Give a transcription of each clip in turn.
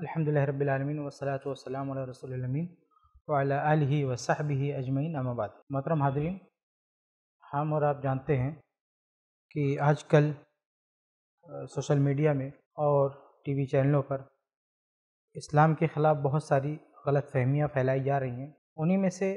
अलहमदिल्ला रबीआलमीन वसलात वसलाम रसोलमीन वाली वसाहबी अजमैन अमाबाद मोहतरम हादरीन हम और आप जानते हैं कि आजकल सोशल मीडिया में और टीवी चैनलों पर इस्लाम के ख़िलाफ़ बहुत सारी गलत फहमियाँ फैलाई जा रही हैं उन्हीं में से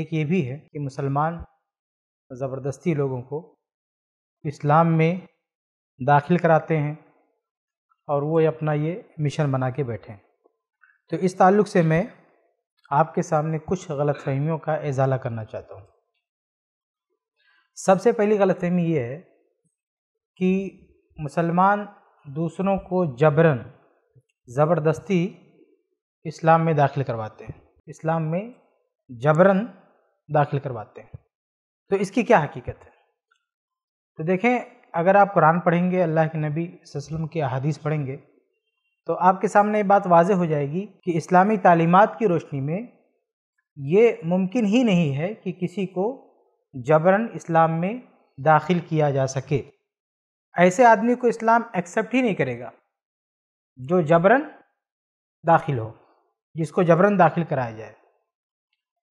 एक ये भी है कि मुसलमान ज़बरदस्ती लोगों को इस्लाम में दाखिल कराते हैं और वो अपना ये मिशन बना के बैठे तो इस ताल्लुक़ से मैं आपके सामने कुछ गलत फहमियों का इजाला करना चाहता हूँ सबसे पहली गलत फहमी ये है कि मुसलमान दूसरों को जबरन ज़बरदस्ती इस्लाम में दाखिल करवाते हैं इस्लाम में जबरन दाखिल करवाते हैं तो इसकी क्या हकीकत है तो देखें अगर आप कुरान पढ़ेंगे अल्लाह के नबी वसम के अदीस पढ़ेंगे तो आपके सामने ये बात वाज हो जाएगी कि इस्लामी तालीमत की रोशनी में ये मुमकिन ही नहीं है कि किसी को जबरन इस्लाम में दाखिल किया जा सके ऐसे आदमी को इस्लाम एक्सेप्ट ही नहीं करेगा जो जबरन दाखिल हो जिसको जबरन दाखिल कराया जाए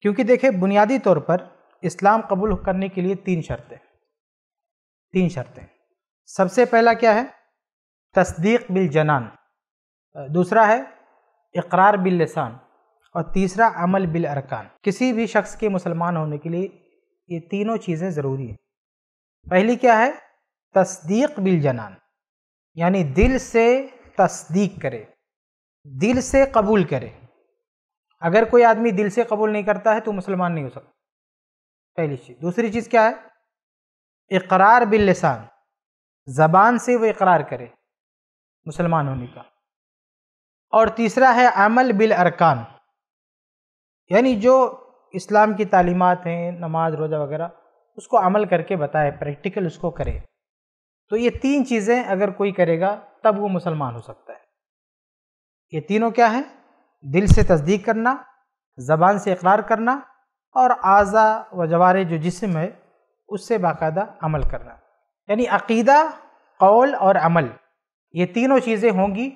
क्योंकि देखें बुनियादी तौर पर इस्लाम कबूल करने के लिए तीन शर्तें तीन शर्तें सबसे पहला क्या है तस्दीक बिल जनान दूसरा है इकरार बिल लसान और तीसरा अमल बिल अरकान किसी भी शख्स के मुसलमान होने के लिए ये तीनों चीज़ें ज़रूरी हैं पहली क्या है तस्दीक बिल जनान यानी दिल से तस्दीक करे दिल से कबूल करे अगर कोई आदमी दिल से कबूल नहीं करता है तो मुसलमान नहीं हो सकता पहली चीज़ दूसरी चीज़ क्या है इकरार बिल लसान ज़बान से वो इकरार करे मुसलमान होने का और तीसरा है अमल बिल अरकान यानी जो इस्लाम की तालीमत हैं नमाज रोज़ा वगैरह उसको अमल करके बताए प्रैक्टिकल उसको करे तो ये तीन चीज़ें अगर कोई करेगा तब वो मुसलमान हो सकता है ये तीनों क्या है दिल से तस्दीक करना ज़बान से इकरार करना और आज़ा व जवारे जो जिसम है उससे बाकायदा अमल करना यानी अकीदा कौल और अमल ये तीनों चीज़ें होंगी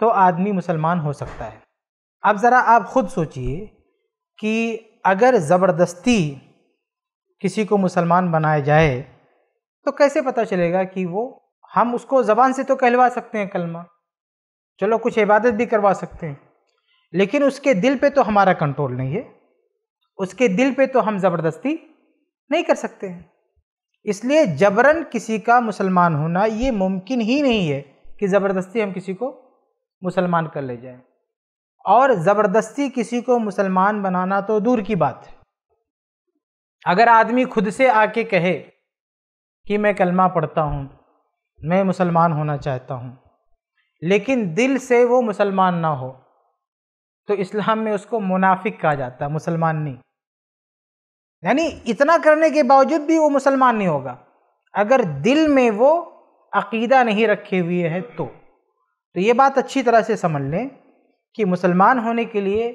तो आदमी मुसलमान हो सकता है अब ज़रा आप ख़ुद सोचिए कि अगर ज़बरदस्ती किसी को मुसलमान बनाया जाए तो कैसे पता चलेगा कि वो हम उसको ज़बान से तो कहलवा सकते हैं कलमा चलो कुछ इबादत भी करवा सकते हैं लेकिन उसके दिल पे तो हमारा कंट्रोल नहीं है उसके दिल पे तो हम ज़बरदस्ती नहीं कर सकते हैं इसलिए जबरन किसी का मुसलमान होना ये मुमकिन ही नहीं है कि ज़बरदस्ती हम किसी को मुसलमान कर ले जाएं और ज़बरदस्ती किसी को मुसलमान बनाना तो दूर की बात है अगर आदमी खुद से आके कहे कि मैं कलमा पढ़ता हूँ मैं मुसलमान होना चाहता हूँ लेकिन दिल से वो मुसलमान ना हो तो इस्लाम में उसको मुनाफिक कहा जाता है मुसलमान नहीं यानी इतना करने के बावजूद भी वो मुसलमान नहीं होगा अगर दिल में वो अकीदा नहीं रखे हुए है तो तो ये बात अच्छी तरह से समझ लें कि मुसलमान होने के लिए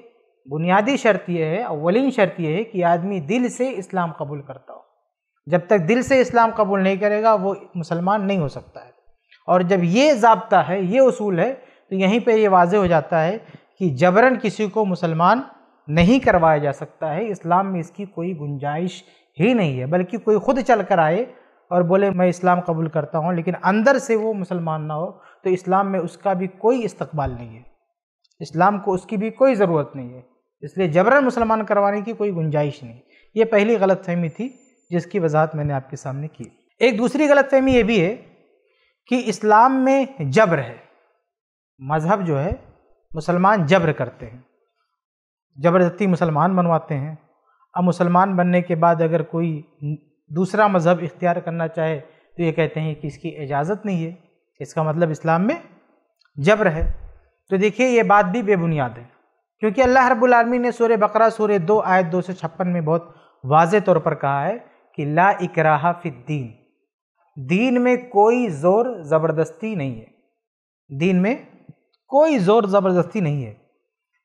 बुनियादी शर्त यह है अवलिन शर्त यह है कि आदमी दिल से इस्लाम कबूल करता हो जब तक दिल से इस्लाम कबूल नहीं करेगा वो मुसलमान नहीं हो सकता है और जब ये जबता है ये उसूल है तो यहीं पे ये वाज हो जाता है कि जबरन किसी को मुसलमान नहीं करवाया जा सकता है इस्लाम में इसकी कोई गुंजाइश ही नहीं है बल्कि कोई खुद चल कर आए और बोले मैं इस्लाम कबूल करता हूँ लेकिन अंदर से वो मुसलमान ना हो तो इस्लाम में उसका भी कोई इस्तकबाल नहीं है इस्लाम को उसकी भी कोई ज़रूरत नहीं है इसलिए जबरन मुसलमान करवाने की कोई गुंजाइश नहीं ये पहली गलत फहमी थी जिसकी वजाहत मैंने आपके सामने की एक दूसरी गलत फहमी ये भी है कि इस्लाम में जबर है मज़हब जो है मुसलमान जबर करते हैं ज़बरदस्ती मुसलमान बनवाते हैं अब मुसलमान बनने के बाद अगर कोई दूसरा मज़हब इख्तियार करना चाहे तो ये कहते हैं कि इसकी इजाज़त नहीं है इसका मतलब इस्लाम में जबर है तो देखिए ये बात भी बेबुनियाद है क्योंकि अल्लाह रब्लमी ने सूर्य बकरा सूर्य दो आयत दो सौ छप्पन में बहुत वाज तौर पर कहा है कि ला इकराहा फ़िद्दीन दीन में कोई ज़ोर ज़बरदस्ती नहीं है दीन में कोई ज़ोर ज़बरदस्ती नहीं है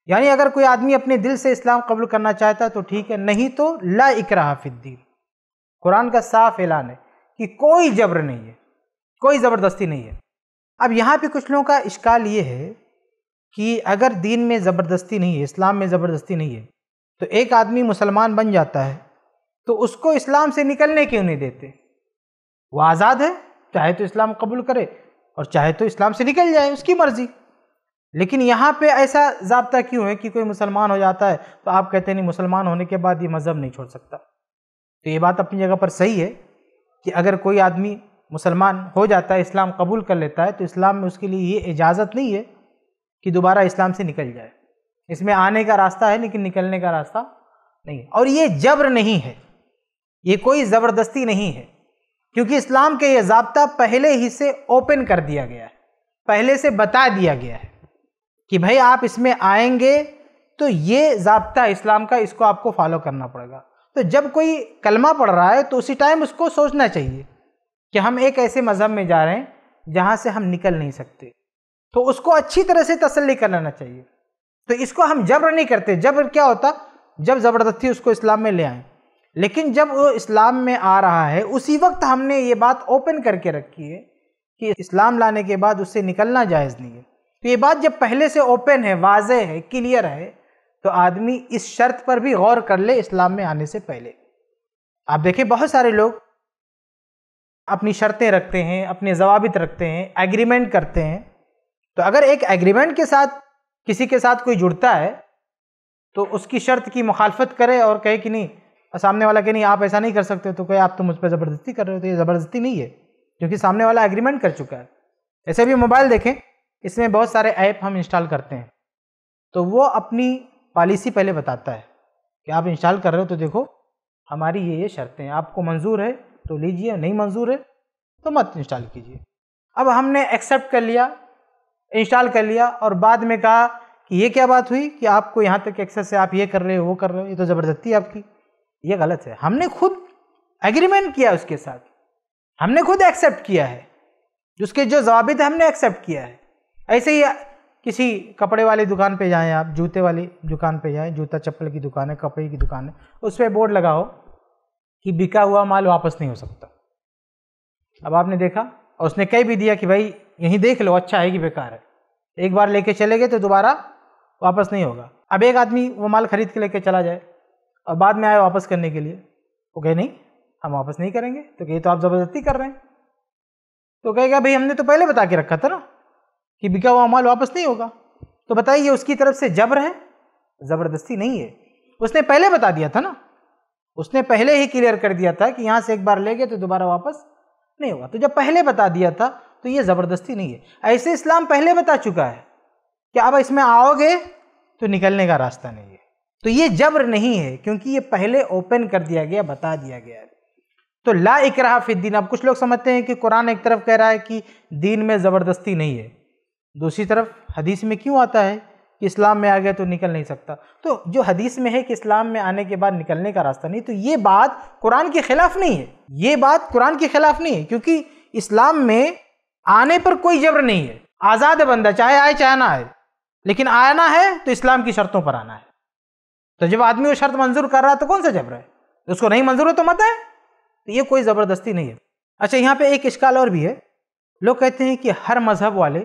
यानी अगर कोई आदमी अपने दिल से इस्लाम कबूल करना चाहता है तो ठीक है नहीं तो ला इकरा फिद्दीन कुरान का साफ ऐलान है कि कोई जबर नहीं है कोई ज़बरदस्ती नहीं है अब यहाँ पे कुछ लोगों का इश्काल ये है कि अगर दीन में ज़बरदस्ती नहीं है इस्लाम में ज़बरदस्ती नहीं है तो एक आदमी मुसलमान बन जाता है तो उसको इस्लाम से निकलने क्यों नहीं देते वो आज़ाद है चाहे तो इस्लाम कबूल करे और चाहे तो इस्लाम से निकल जाए उसकी मर्ज़ी लेकिन यहाँ पे ऐसा जबता क्यों है कि कोई मुसलमान हो जाता है तो आप कहते हैं नहीं मुसलमान होने के बाद ये मज़हब नहीं छोड़ सकता तो ये बात अपनी जगह पर सही है कि अगर कोई आदमी मुसलमान हो जाता है इस्लाम कबूल कर लेता है तो इस्लाम में उसके लिए ये इजाज़त नहीं है कि दोबारा इस्लाम से निकल जाए इसमें आने का रास्ता है लेकिन निकलने का रास्ता नहीं और ये जबर नहीं है ये कोई ज़बरदस्ती नहीं है क्योंकि इस्लाम के ये जबता पहले ही से ओपन कर दिया गया है पहले से बता दिया गया है कि भाई आप इसमें आएंगे तो ये जबता इस्लाम का इसको आपको फॉलो करना पड़ेगा तो जब कोई कलमा पढ़ रहा है तो उसी टाइम उसको सोचना चाहिए कि हम एक ऐसे मज़हब में जा रहे हैं जहाँ से हम निकल नहीं सकते तो उसको अच्छी तरह से तसल्ली कर लेना चाहिए तो इसको हम जबर नहीं करते जबर क्या होता जब ज़बरदस्ती उसको इस्लाम में ले आए लेकिन जब वो इस्लाम में आ रहा है उसी वक्त हमने ये बात ओपन करके रखी है कि इस्लाम लाने के बाद उससे निकलना जायज़ नहीं है तो ये बात जब पहले से ओपन है वाजह है क्लियर है तो आदमी इस शर्त पर भी गौर कर ले इस्लाम में आने से पहले आप देखें बहुत सारे लोग अपनी शर्तें रखते हैं अपने जवाबित रखते हैं एग्रीमेंट करते हैं तो अगर एक एग्रीमेंट के साथ किसी के साथ कोई जुड़ता है तो उसकी शर्त की मुखालफत करे और कहे कि नहीं और सामने वाला कहे नहीं आप ऐसा नहीं कर सकते तो कहे आप तो मुझ पर ज़बरदस्ती कर रहे हो तो ये ज़बरदस्ती नहीं है क्योंकि सामने वाला एग्रीमेंट कर चुका है ऐसे भी मोबाइल देखें इसमें बहुत सारे ऐप हम इंस्टॉल करते हैं तो वो अपनी पॉलिसी पहले बताता है कि आप इंस्टॉल कर रहे हो तो देखो हमारी ये ये शर्तें हैं आपको मंजूर है तो लीजिए नहीं मंजूर है तो मत इंस्टॉल कीजिए अब हमने एक्सेप्ट कर लिया इंस्टॉल कर लिया और बाद में कहा कि ये क्या बात हुई कि आपको यहाँ तक एक्सेस है आप ये कर रहे हो वो कर रहे हो ये तो ज़बरदस्ती आपकी ये गलत है हमने खुद एग्रीमेंट किया उसके साथ हमने खुद एक्सेप्ट किया है उसके जो जवाब थे हमने एक्सेप्ट किया है ऐसे ही किसी कपड़े वाली दुकान पे जाएं आप जूते वाली दुकान पे जाएं जूता चप्पल की दुकान है कपड़े की दुकान है उस पर बोर्ड लगाओ कि बिका हुआ माल वापस नहीं हो सकता अब आपने देखा और उसने कह भी दिया कि भाई यहीं देख लो अच्छा है कि बेकार है एक बार लेके चले गए तो दोबारा वापस नहीं होगा अब एक आदमी वो माल खरीद के लेके चला जाए और बाद में आए वापस करने के लिए वो कहे नहीं हम वापस नहीं करेंगे तो कहे तो आप ज़बरदस्ती कर रहे हैं तो कहेगा भाई हमने तो पहले बता के रखा था ना कि बिका हुआ माल वापस नहीं होगा तो बताइए उसकी तरफ से जबर है ज़बरदस्ती नहीं है उसने पहले बता दिया था ना उसने पहले ही क्लियर कर दिया था कि यहाँ से एक बार ले गए तो दोबारा वापस नहीं होगा तो जब पहले बता दिया था तो ये ज़बरदस्ती नहीं है ऐसे इस्लाम पहले बता चुका है कि अब इसमें आओगे तो निकलने का रास्ता नहीं है तो ये जबर नहीं है क्योंकि ये पहले ओपन कर दिया गया बता दिया गया है तो ला इकरा फिद्दीन अब कुछ लोग समझते हैं कि कुरान एक तरफ कह रहा है कि दीन में ज़बरदस्ती नहीं है दूसरी तरफ हदीस में क्यों आता है कि इस्लाम में आ गया तो निकल नहीं सकता तो जो हदीस में है कि इस्लाम में आने के बाद निकलने का रास्ता नहीं तो ये बात कुरान के खिलाफ नहीं है ये बात कुरान के खिलाफ नहीं है क्योंकि इस्लाम में आने पर कोई जबर नहीं है आज़ाद बंदा चाहे आए चाहे ना आए लेकिन आना है तो इस्लाम की शर्तों पर आना है तो जब आदमी वो शर्त मंजूर कर रहा है तो कौन सा जबर है उसको नहीं मंजूर हो तो मत है तो ये कोई ज़बरदस्ती नहीं है अच्छा यहाँ पे एक इश्काल और भी है लोग कहते हैं कि हर मज़हब वाले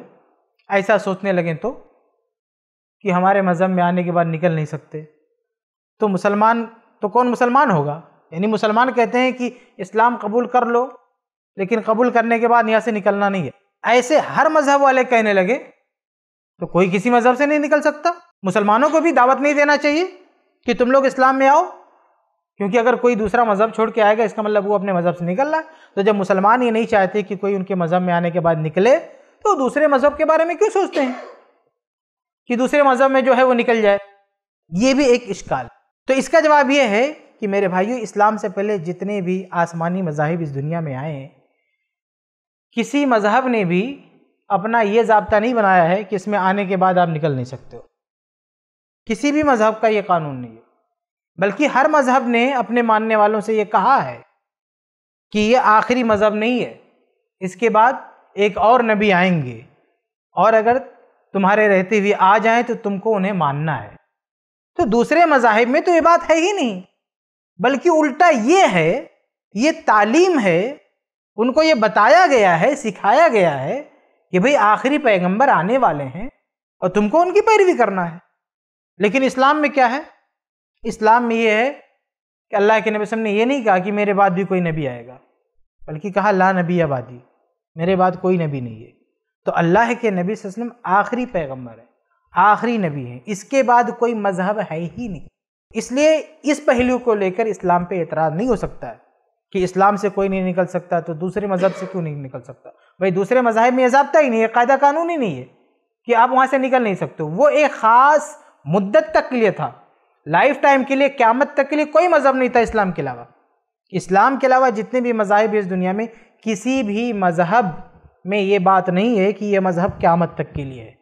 ऐसा सोचने लगें तो कि हमारे मज़हब में आने के बाद निकल नहीं सकते तो मुसलमान तो कौन मुसलमान होगा यानी मुसलमान कहते हैं कि इस्लाम कबूल कर लो लेकिन कबूल करने के बाद यहाँ से निकलना नहीं है ऐसे हर मज़हब वाले कहने लगे तो कोई किसी मज़हब से नहीं निकल सकता मुसलमानों को भी दावत नहीं देना चाहिए कि तुम लोग इस्लाम में आओ क्योंकि अगर कोई दूसरा मज़हब छोड़ के आएगा इसका मतलब वो अपने मज़हब से निकल रहा है तो जब मुसलमान ये नहीं चाहते कि कोई उनके मज़हब में आने के बाद निकले तो दूसरे मजहब के बारे में क्यों सोचते हैं कि दूसरे मजहब में जो है वो निकल जाए ये भी एक इश्काल तो इसका जवाब ये है कि मेरे भाइयों इस्लाम से पहले जितने भी आसमानी मजाहब इस दुनिया में आए हैं किसी मजहब ने भी अपना ये जबता नहीं बनाया है कि इसमें आने के बाद आप निकल नहीं सकते हो किसी भी मजहब का ये कानून नहीं है बल्कि हर मजहब ने अपने मानने वालों से ये कहा है कि ये आखिरी मजहब नहीं है इसके बाद एक और नबी आएंगे और अगर तुम्हारे रहते हुए आ जाए तो तुमको उन्हें मानना है तो दूसरे मजाहिब में तो ये बात है ही नहीं बल्कि उल्टा ये है ये तालीम है उनको ये बताया गया है सिखाया गया है कि भाई आखिरी पैगंबर आने वाले हैं और तुमको उनकी पैरवी करना है लेकिन इस्लाम में क्या है इस्लाम में ये है कि अल्लाह के नबी सब ने यह नहीं कहा कि मेरे बाद भी कोई नबी आएगा बल्कि कहा ला नबी आबादी मेरे बाद कोई नबी नहीं है तो अल्लाह के नबी वसल्लम आखिरी पैगम्बर है आखिरी नबी हैं इसके बाद कोई मजहब है ही नहीं इसलिए इस पहलू को लेकर इस्लाम पे एतराज़ नहीं हो सकता है कि इस्लाम से कोई नहीं निकल सकता तो दूसरे मज़हब से क्यों नहीं निकल सकता भाई दूसरे मज़ाहब में जबता ही नहीं है कायदा कानून ही नहीं है कि आप वहाँ से निकल नहीं सकते वो एक ख़ास मुद्दत तक के लिए था लाइफ टाइम के लिए क्यामत तक के लिए कोई मज़हब नहीं था इस्लाम के अलावा इस्लाम के अलावा जितने भी मज़ाहब इस दुनिया में किसी भी मज़हब में ये बात नहीं है कि ये मज़हब क़्यामत तक के लिए है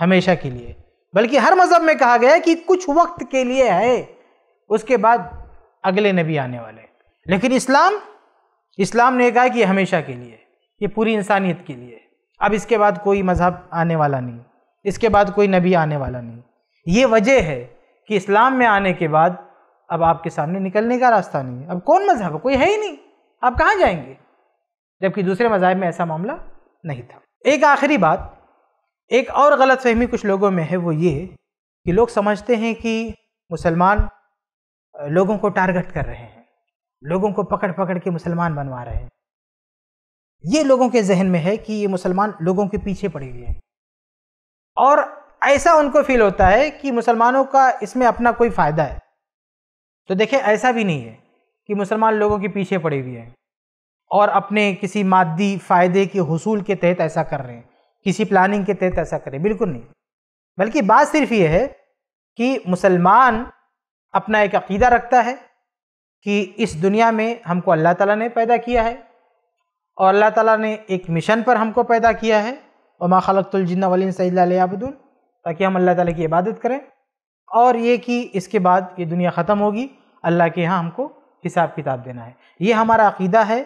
हमेशा के लिए बल्कि हर मज़हब में कहा गया है कि कुछ वक्त के लिए है उसके बाद अगले नबी आने वाले लेकिन इस्लाम इस्लाम ने कहा कि हमेशा के लिए ये पूरी इंसानियत के लिए अब इसके बाद कोई मज़हब आने वाला नहीं इसके बाद कोई नबी आने वाला नहीं ये वजह है कि इस्लाम में आने के बाद अब आपके सामने निकलने का रास्ता नहीं है अब कौन मज़हब कोई है ही नहीं आप कहाँ जाएंगे जबकि दूसरे मज़ाहब में ऐसा मामला नहीं था एक आखिरी बात एक और गलत फहमी कुछ लोगों में है वो ये कि लोग समझते हैं कि मुसलमान लोगों को टारगेट कर रहे हैं लोगों को पकड़ पकड़ के मुसलमान बनवा रहे हैं ये लोगों के जहन में है कि ये मुसलमान लोगों के पीछे पड़े हुए हैं और ऐसा उनको फील होता है कि मुसलमानों का इसमें अपना कोई फ़ायदा है तो देखें ऐसा भी नहीं है कि मुसलमान लोगों के पीछे पड़े हुए हैं और अपने किसी मादी फ़ायदे के हसूल के तहत ऐसा कर रहे हैं किसी प्लानिंग के तहत ऐसा करें बिल्कुल नहीं बल्कि बात सिर्फ ये है कि मुसलमान अपना एक अकीदा रखता है कि इस दुनिया में हमको अल्लाह ताला ने पैदा किया है और अल्लाह ताला ने एक मिशन पर हमको पैदा किया है वमा खलतुलजिन्ना वलिन सैदुल ताकि हम अल्लाह ताला की इबादत करें और ये कि इसके बाद ये दुनिया ख़त्म होगी अल्लाह के यहाँ हमको हिसाब किताब देना है ये हमारा अकीदा है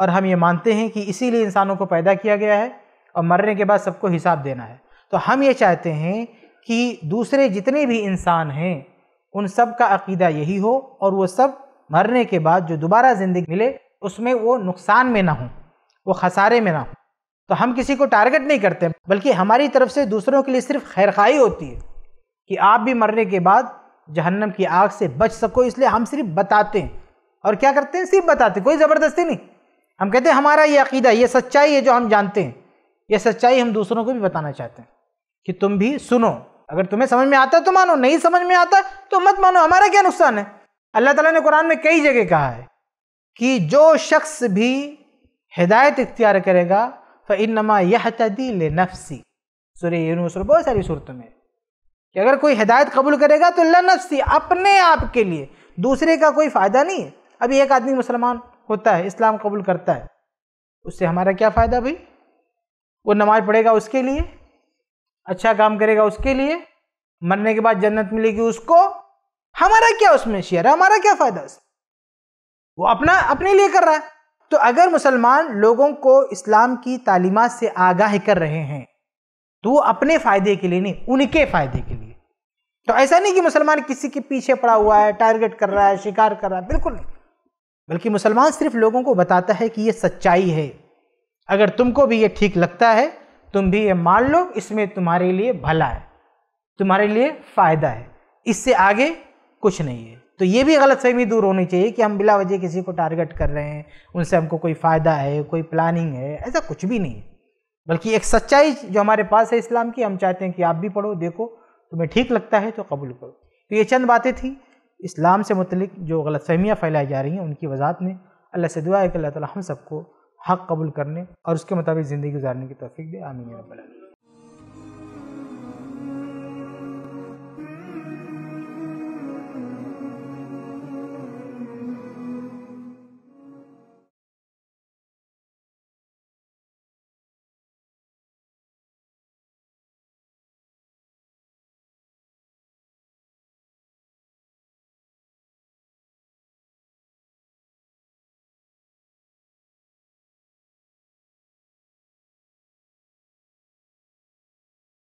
और हम ये मानते हैं कि इसीलिए इंसानों को पैदा किया गया है और मरने के बाद सबको हिसाब देना है तो हम ये चाहते हैं कि दूसरे जितने भी इंसान हैं उन सब का अकीदा यही हो और वो सब मरने के बाद जो दोबारा ज़िंदगी मिले उसमें वो नुकसान में ना हो वो खसारे में ना हो तो हम किसी को टारगेट नहीं करते बल्कि हमारी तरफ से दूसरों के लिए सिर्फ खैर खाई होती है कि आप भी मरने के बाद जहन्नम की आग से बच सको इसलिए हम सिर्फ बताते हैं और क्या करते हैं सिर्फ बताते हैं कोई ज़बरदस्ती नहीं हम कहते हैं हमारा ये अकीदा ये सच्चाई है जो हम जानते हैं ये सच्चाई हम दूसरों को भी बताना चाहते हैं कि तुम भी सुनो अगर तुम्हें समझ में आता है तो मानो नहीं समझ में आता तो मत मानो हमारा क्या नुकसान है अल्लाह ताला ने कुरान में कई जगह कहा है कि जो शख्स भी हिदायत इख्तियार करेगा इनमा यह तदील नफसी सूर्य यूनुस बहुत सारी सूरत में कि अगर कोई हिदायत कबूल करेगा तो लनफसी अपने आप के लिए दूसरे का कोई फ़ायदा नहीं है अभी एक आदमी मुसलमान होता है इस्लाम कबूल करता है उससे हमारा क्या फ़ायदा भाई वो नमाज़ पढ़ेगा उसके लिए अच्छा काम करेगा उसके लिए मरने के बाद जन्नत मिलेगी उसको हमारा क्या उसमें शेयर है हमारा क्या फ़ायदा उसमें वो अपना अपने लिए कर रहा है तो अगर मुसलमान लोगों को इस्लाम की तालीमत से आगाह कर रहे हैं तो वो अपने फ़ायदे के लिए नहीं उनके फ़ायदे के लिए तो ऐसा नहीं कि मुसलमान किसी के पीछे पड़ा हुआ है टारगेट कर रहा है शिकार कर रहा है बिल्कुल नहीं बल्कि मुसलमान सिर्फ लोगों को बताता है कि ये सच्चाई है अगर तुमको भी ये ठीक लगता है तुम भी ये मान लो इसमें तुम्हारे लिए भला है तुम्हारे लिए फ़ायदा है इससे आगे कुछ नहीं है तो ये भी गलत फहमी दूर होनी चाहिए कि हम बिला वजह किसी को टारगेट कर रहे हैं उनसे हमको कोई फ़ायदा है कोई प्लानिंग है ऐसा कुछ भी नहीं है बल्कि एक सच्चाई जो हमारे पास है इस्लाम की हम चाहते हैं कि आप भी पढ़ो देखो तुम्हें ठीक लगता है तो कबूल करो तो ये चंद बातें थी इस्लाम से मुतलिक जो गलत फहमियाँ फैलाई जा रही हैं उनकी वजात में अल्लाह से दुआ है कि अल्लाह ताली हम सबको हक़ कबूल करने और उसके मुताबिक ज़िंदगी गुजारने की तोफ़ी दे आमीन रबालमीन